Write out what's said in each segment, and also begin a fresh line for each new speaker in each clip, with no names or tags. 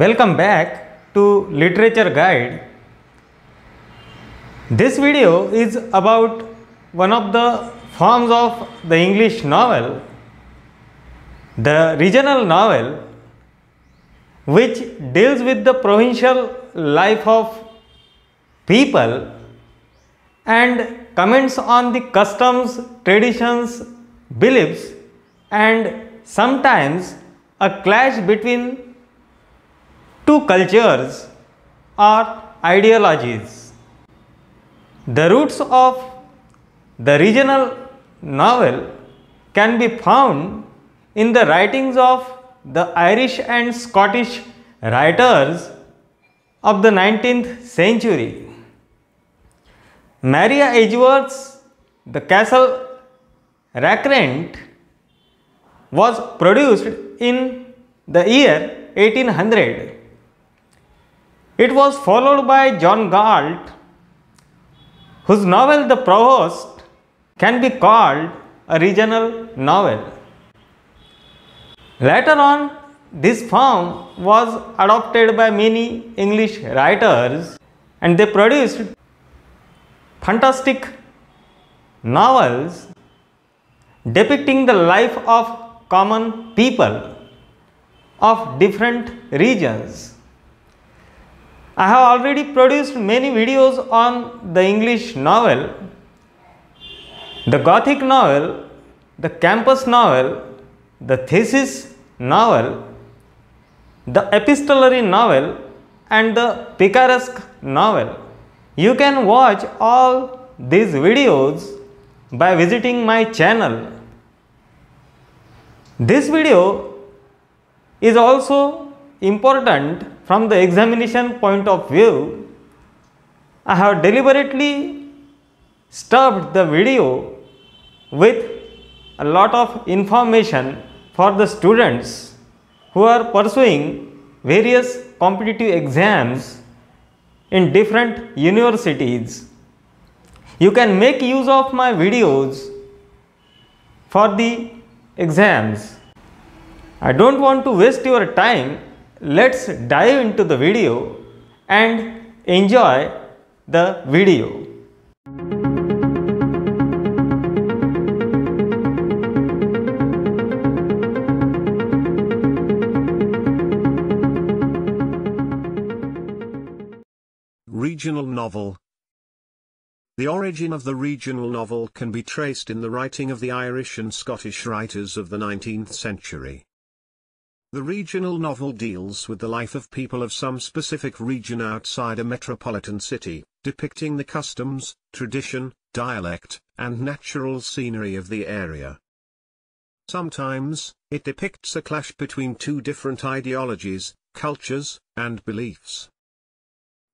Welcome back to Literature Guide. This video is about one of the forms of the English novel, the regional novel, which deals with the provincial life of people and comments on the customs, traditions, beliefs and sometimes a clash between two cultures or ideologies. The roots of the regional novel can be found in the writings of the Irish and Scottish writers of the 19th century. Maria Edgeworth's The Castle Rackrent was produced in the year 1800 it was followed by John Galt, whose novel The Provost can be called a regional novel. Later on, this form was adopted by many English writers and they produced fantastic novels depicting the life of common people of different regions. I have already produced many videos on the English novel, the Gothic novel, the campus novel, the thesis novel, the epistolary novel and the picaresque novel. You can watch all these videos by visiting my channel. This video is also important from the examination point of view, I have deliberately stuffed the video with a lot of information for the students who are pursuing various competitive exams in different universities. You can make use of my videos for the exams. I don't want to waste your time let's dive into the video and enjoy the video.
Regional Novel the origin of the regional novel can be traced in the writing of the Irish and Scottish writers of the 19th century. The regional novel deals with the life of people of some specific region outside a metropolitan city, depicting the customs, tradition, dialect, and natural scenery of the area. Sometimes, it depicts a clash between two different ideologies, cultures, and beliefs.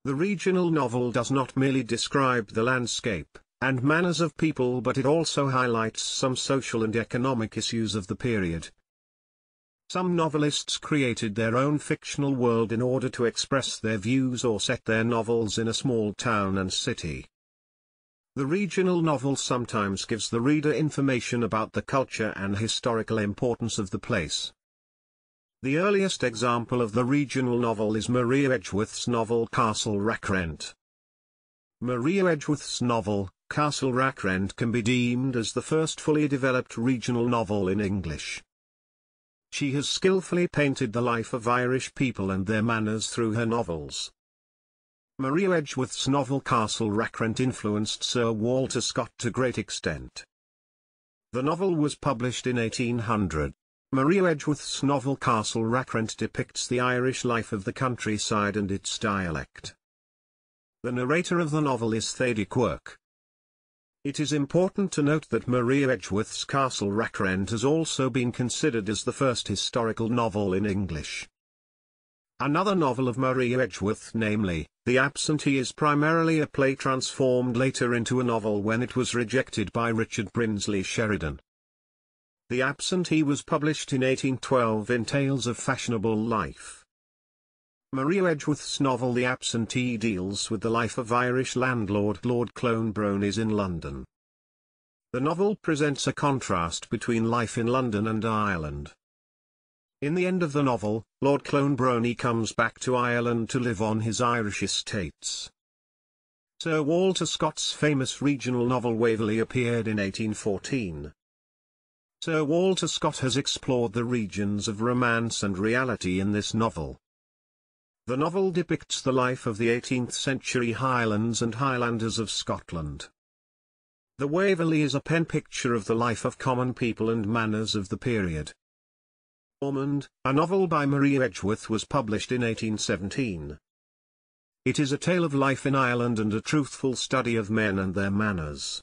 The regional novel does not merely describe the landscape and manners of people but it also highlights some social and economic issues of the period, some novelists created their own fictional world in order to express their views or set their novels in a small town and city. The regional novel sometimes gives the reader information about the culture and historical importance of the place. The earliest example of the regional novel is Maria Edgeworth's novel Castle Rackrent. Maria Edgeworth's novel, Castle Rackrent can be deemed as the first fully developed regional novel in English. She has skillfully painted the life of Irish people and their manners through her novels. Maria Edgeworth's novel Castle Rackrent influenced Sir Walter Scott to great extent. The novel was published in 1800. Maria Edgeworth's novel Castle Rackrent depicts the Irish life of the countryside and its dialect. The narrator of the novel is Thady Quirk, it is important to note that Maria Edgeworth's Castle Rackrent has also been considered as the first historical novel in English. Another novel of Maria Edgeworth namely, The Absentee is primarily a play transformed later into a novel when it was rejected by Richard Brinsley Sheridan. The Absentee was published in 1812 in Tales of Fashionable Life. Maria Edgeworth's novel The Absentee deals with the life of Irish landlord Lord Clonbronies in London. The novel presents a contrast between life in London and Ireland. In the end of the novel, Lord Clonbrony comes back to Ireland to live on his Irish estates. Sir Walter Scott's famous regional novel Waverley appeared in 1814. Sir Walter Scott has explored the regions of romance and reality in this novel. The novel depicts the life of the 18th-century Highlands and Highlanders of Scotland. The Waverley is a pen picture of the life of common people and manners of the period. Ormond, a novel by Marie Edgeworth was published in 1817. It is a tale of life in Ireland and a truthful study of men and their manners.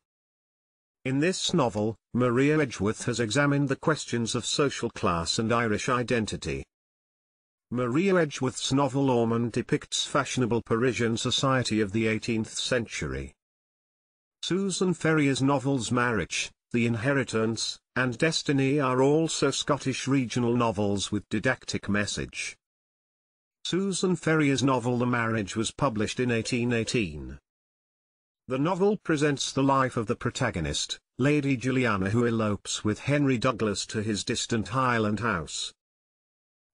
In this novel, Maria Edgeworth has examined the questions of social class and Irish identity. Maria Edgeworth's novel Ormond depicts fashionable Parisian society of the 18th century. Susan Ferrier's novels Marriage, The Inheritance, and Destiny are also Scottish regional novels with didactic message. Susan Ferrier's novel The Marriage was published in 1818. The novel presents the life of the protagonist, Lady Juliana who elopes with Henry Douglas to his distant Highland house,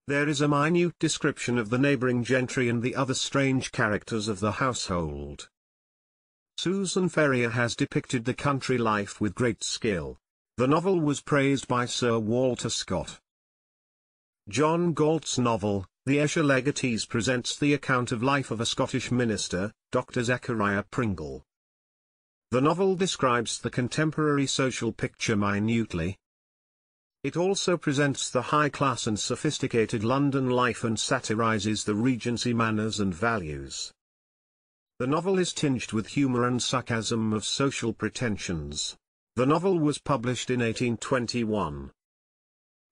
there is a minute description of the neighboring gentry and the other strange characters of the household. Susan Ferrier has depicted the country life with great skill. The novel was praised by Sir Walter Scott. John Galt's novel, The Esher Legatees presents the account of life of a Scottish minister, Dr. Zachariah Pringle. The novel describes the contemporary social picture minutely, it also presents the high class and sophisticated London life and satirizes the Regency manners and values. The novel is tinged with humor and sarcasm of social pretensions. The novel was published in 1821.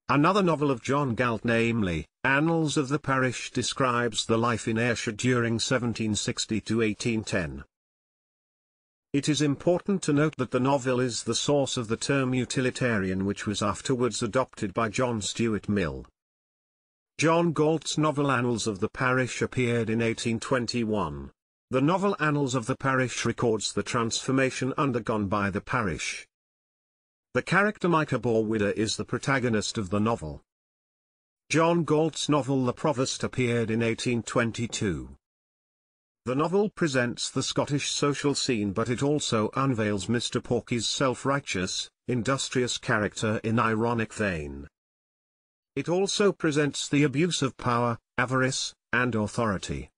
Another novel of John Galt namely, Annals of the Parish describes the life in Ayrshire during 1760 to 1810. It is important to note that the novel is the source of the term utilitarian which was afterwards adopted by John Stuart Mill. John Galt's novel Annals of the Parish appeared in 1821. The novel Annals of the Parish records the transformation undergone by the parish. The character Micah Borwider is the protagonist of the novel. John Galt's novel The Provost appeared in 1822. The novel presents the Scottish social scene but it also unveils Mr. Porky's self-righteous, industrious character in ironic vein. It also presents the abuse of power, avarice, and authority.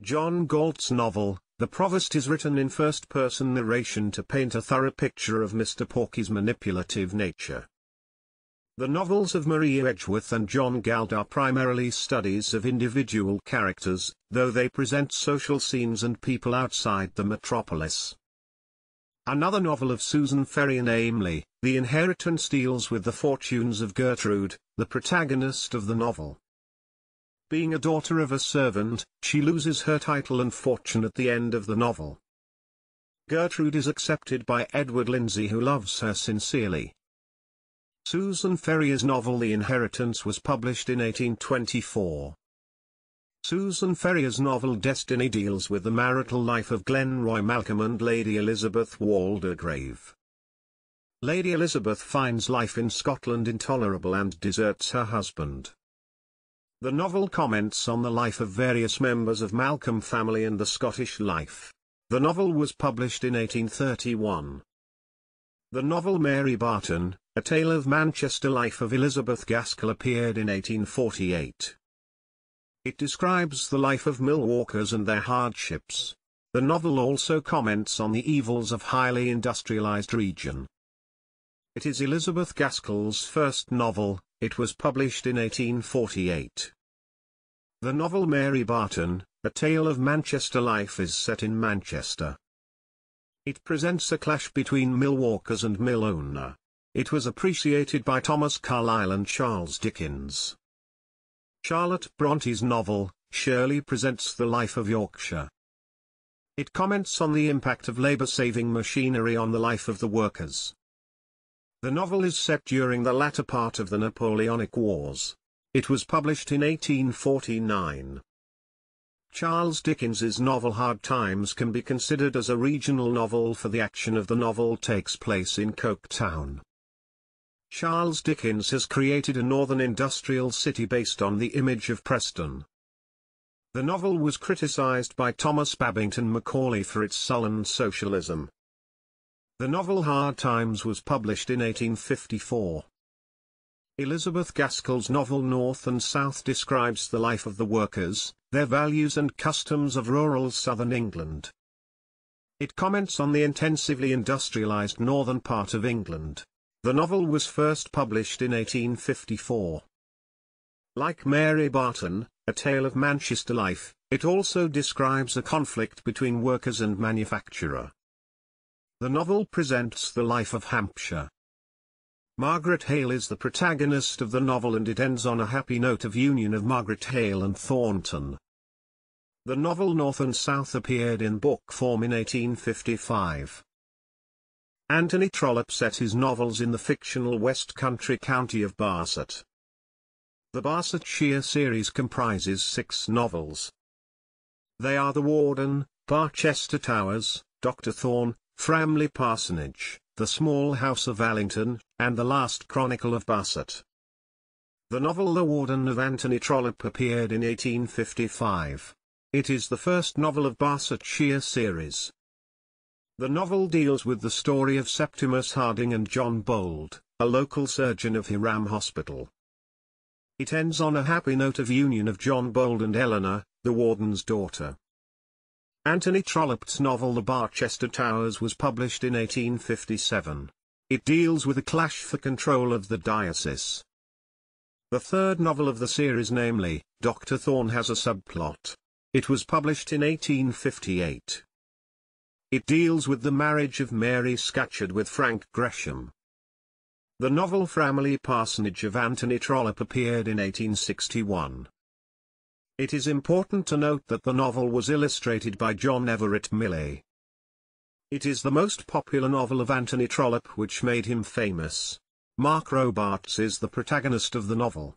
John Galt's novel, The Provost is written in first-person narration to paint a thorough picture of Mr. Porky's manipulative nature. The novels of Maria Edgeworth and John Galt are primarily studies of individual characters, though they present social scenes and people outside the metropolis. Another novel of Susan Ferry namely, The Inheritance deals with the fortunes of Gertrude, the protagonist of the novel. Being a daughter of a servant, she loses her title and fortune at the end of the novel. Gertrude is accepted by Edward Lindsay who loves her sincerely. Susan Ferrier's novel The Inheritance was published in 1824. Susan Ferrier's novel Destiny deals with the marital life of Glenroy Malcolm and Lady Elizabeth Waldergrave. Lady Elizabeth finds life in Scotland intolerable and deserts her husband. The novel comments on the life of various members of Malcolm family and the Scottish life. The novel was published in 1831. The novel Mary Barton, a Tale of Manchester Life of Elizabeth Gaskell appeared in 1848. It describes the life of mill workers and their hardships. The novel also comments on the evils of highly industrialized region. It is Elizabeth Gaskell's first novel, it was published in 1848. The novel Mary Barton, A Tale of Manchester Life is set in Manchester. It presents a clash between mill workers and mill owner. It was appreciated by Thomas Carlyle and Charles Dickens. Charlotte Bronte's novel, Shirley presents the life of Yorkshire. It comments on the impact of labour-saving machinery on the life of the workers. The novel is set during the latter part of the Napoleonic Wars. It was published in 1849. Charles Dickens's novel Hard Times can be considered as a regional novel for the action of the novel takes place in Coketown. Charles Dickens has created a northern industrial city based on the image of Preston. The novel was criticized by Thomas Babington Macaulay for its sullen socialism. The novel Hard Times was published in 1854. Elizabeth Gaskell's novel North and South describes the life of the workers, their values and customs of rural southern England. It comments on the intensively industrialized northern part of England. The novel was first published in 1854. Like Mary Barton, A Tale of Manchester Life, it also describes a conflict between workers and manufacturer. The novel presents the life of Hampshire. Margaret Hale is the protagonist of the novel and it ends on a happy note of union of Margaret Hale and Thornton. The novel North and South appeared in book form in 1855. Anthony Trollope set his novels in the fictional West Country county of Barset. The Barsetshire series comprises six novels. They are The Warden, Barchester Towers, Dr. Thorne, Framley Parsonage, The Small House of Allington, and The Last Chronicle of Barset. The novel The Warden of Anthony Trollope appeared in 1855. It is the first novel of Barsetshire series. The novel deals with the story of Septimus Harding and John Bold, a local surgeon of Hiram Hospital. It ends on a happy note of union of John Bold and Eleanor, the warden's daughter. Anthony Trollope's novel The Barchester Towers was published in 1857. It deals with a clash for control of the diocese. The third novel of the series namely, Dr. Thorne has a subplot. It was published in 1858. It deals with the marriage of Mary Scatcherd with Frank Gresham. The novel Framley Parsonage of Anthony Trollope appeared in 1861. It is important to note that the novel was illustrated by John Everett Millay. It is the most popular novel of Anthony Trollope which made him famous. Mark Robarts is the protagonist of the novel.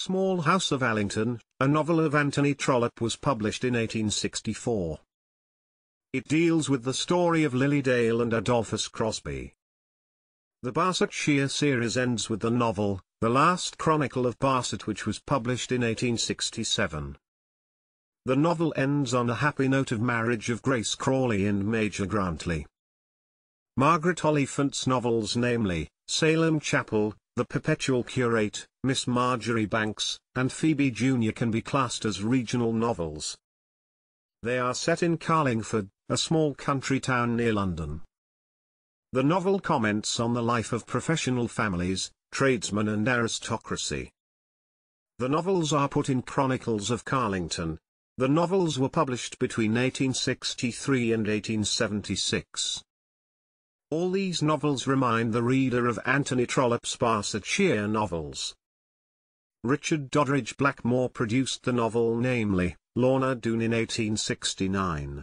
Small House of Allington, a novel of Anthony Trollope was published in 1864. It deals with the story of Lily Dale and Adolphus Crosby. The Bassett Shear series ends with the novel, The Last Chronicle of Bassett which was published in 1867. The novel ends on a happy note of marriage of Grace Crawley and Major Grantley. Margaret Oliphant's novels namely, Salem Chapel, The Perpetual Curate, Miss Marjorie Banks, and Phoebe Jr. can be classed as regional novels. They are set in Carlingford, a small country town near London. The novel comments on the life of professional families, tradesmen and aristocracy. The novels are put in Chronicles of Carlington. The novels were published between 1863 and 1876. All these novels remind the reader of Anthony Trollope's Barsetshire novels. Richard Doddridge Blackmore produced the novel namely, Lorna Doone in 1869.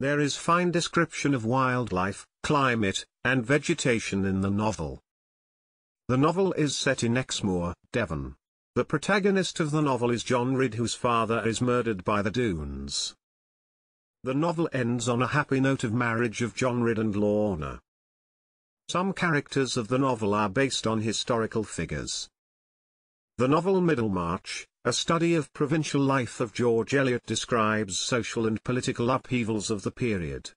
There is fine description of wildlife, climate, and vegetation in the novel. The novel is set in Exmoor, Devon. The protagonist of the novel is John Ridd whose father is murdered by the Doones. The novel ends on a happy note of marriage of John Ridd and Lorna. Some characters of the novel are based on historical figures. The novel Middlemarch, a study of provincial life of George Eliot describes social and political upheavals of the period.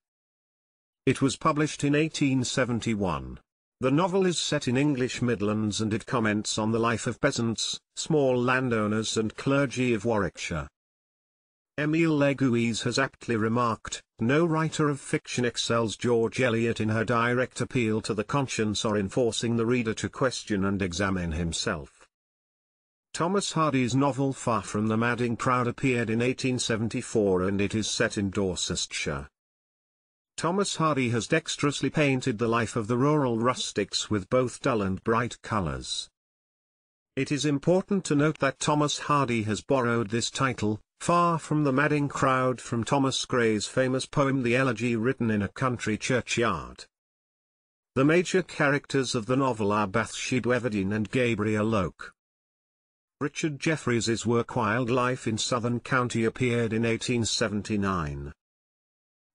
It was published in 1871. The novel is set in English Midlands and it comments on the life of peasants, small landowners and clergy of Warwickshire. Emile Legouise has aptly remarked, no writer of fiction excels George Eliot in her direct appeal to the conscience or in forcing the reader to question and examine himself. Thomas Hardy's novel Far From the Madding Crowd appeared in 1874 and it is set in Dorsetshire. Thomas Hardy has dexterously painted the life of the rural rustics with both dull and bright colours. It is important to note that Thomas Hardy has borrowed this title, Far From the Madding Crowd from Thomas Gray's famous poem The Elegy written in a country churchyard. The major characters of the novel are Bathsheba Everdeen and Gabriel Oak. Richard Jeffreys's work Wildlife in Southern County appeared in 1879.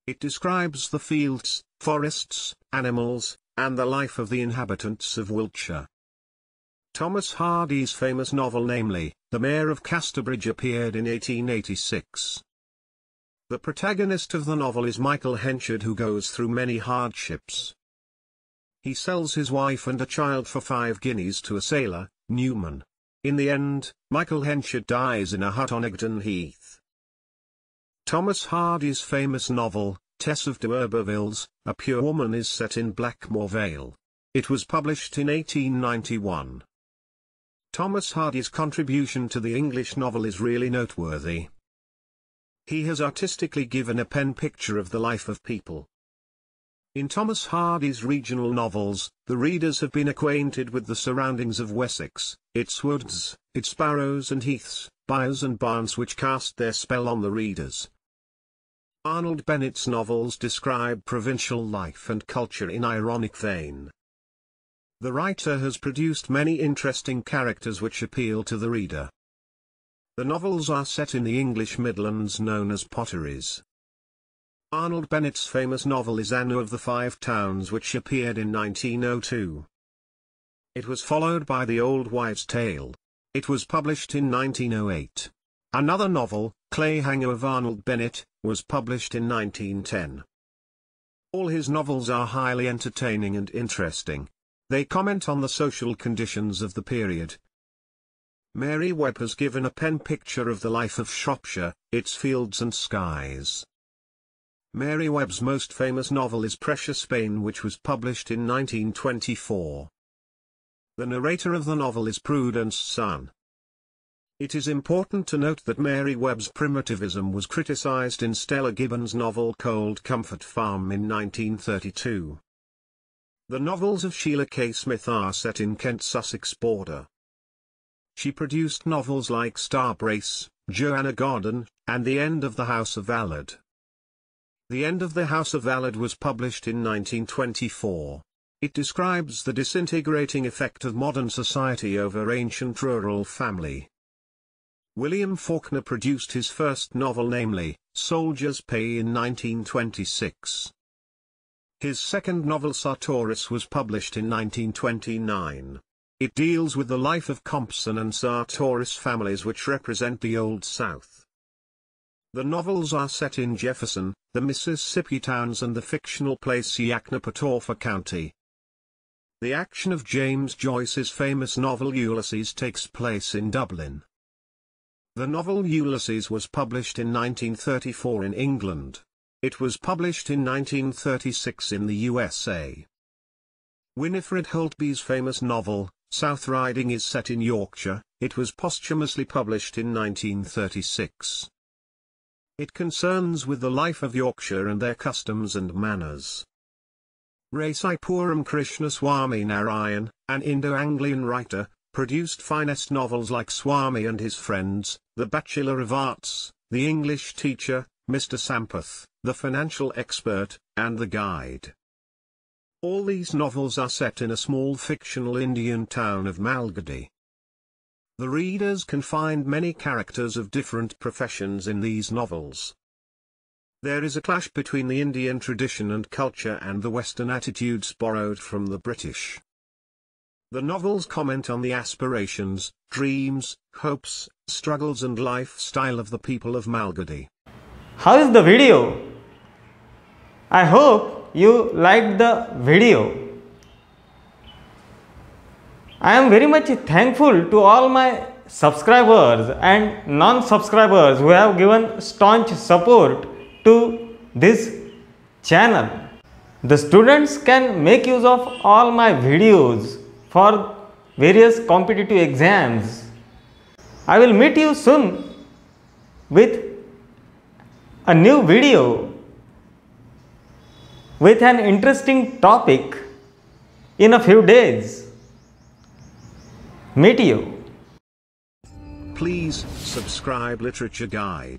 It describes the fields, forests, animals, and the life of the inhabitants of Wiltshire. Thomas Hardy's famous novel namely, The Mayor of Casterbridge appeared in 1886. The protagonist of the novel is Michael Henchard who goes through many hardships. He sells his wife and a child for five guineas to a sailor, Newman, in the end, Michael Hensher dies in a hut on Egdon Heath. Thomas Hardy's famous novel, Tess of d'Urbervilles, A Pure Woman is set in Blackmore Vale. It was published in 1891. Thomas Hardy's contribution to the English novel is really noteworthy. He has artistically given a pen picture of the life of people, in Thomas Hardy's regional novels, the readers have been acquainted with the surroundings of Wessex, its woods, its barrows and heaths, byres and barns which cast their spell on the readers. Arnold Bennett's novels describe provincial life and culture in ironic vein. The writer has produced many interesting characters which appeal to the reader. The novels are set in the English Midlands known as potteries, Arnold Bennett's famous novel is Anna of the Five Towns which appeared in 1902. It was followed by The Old Wives' Tale. It was published in 1908. Another novel, Clayhanger of Arnold Bennett, was published in 1910. All his novels are highly entertaining and interesting. They comment on the social conditions of the period. Mary Webb has given a pen picture of the life of Shropshire, its fields and skies. Mary Webb's most famous novel is Precious Spain which was published in 1924. The narrator of the novel is Prudence's Son. It is important to note that Mary Webb's primitivism was criticized in Stella Gibbon's novel Cold Comfort Farm in 1932. The novels of Sheila K. Smith are set in Kent-Sussex border. She produced novels like Star Brace, Joanna Garden*, and The End of the House of Allard. The End of the House of Allard was published in 1924. It describes the disintegrating effect of modern society over ancient rural family. William Faulkner produced his first novel namely, Soldier's Pay in 1926. His second novel *Sartoris* was published in 1929. It deals with the life of Compson and Sartoris families which represent the Old South. The novels are set in Jefferson, the Mississippi towns and the fictional place Yaknapatorfa County. The action of James Joyce's famous novel Ulysses takes place in Dublin. The novel Ulysses was published in 1934 in England. It was published in 1936 in the USA. Winifred Holtby's famous novel, South Riding is set in Yorkshire, it was posthumously published in 1936. It concerns with the life of Yorkshire and their customs and manners. Ray Saipuram Krishnaswamy Narayan, an Indo-Anglian writer, produced finest novels like Swami and His Friends, The Bachelor of Arts, The English Teacher, Mr. Sampath, The Financial Expert, and The Guide. All these novels are set in a small fictional Indian town of Malgadi. The readers can find many characters of different professions in these novels. There is a clash between the Indian tradition and culture and the Western attitudes borrowed from the British. The novels comment on the aspirations, dreams, hopes, struggles and
lifestyle of the people of Malgadi. How is the video? I hope you liked the video. I am very much thankful to all my subscribers and non-subscribers who have given staunch support to this channel. The students can make use of all my videos for various competitive exams. I will meet you soon with a new video with an interesting topic in a few days you. Please
subscribe Literature Guide.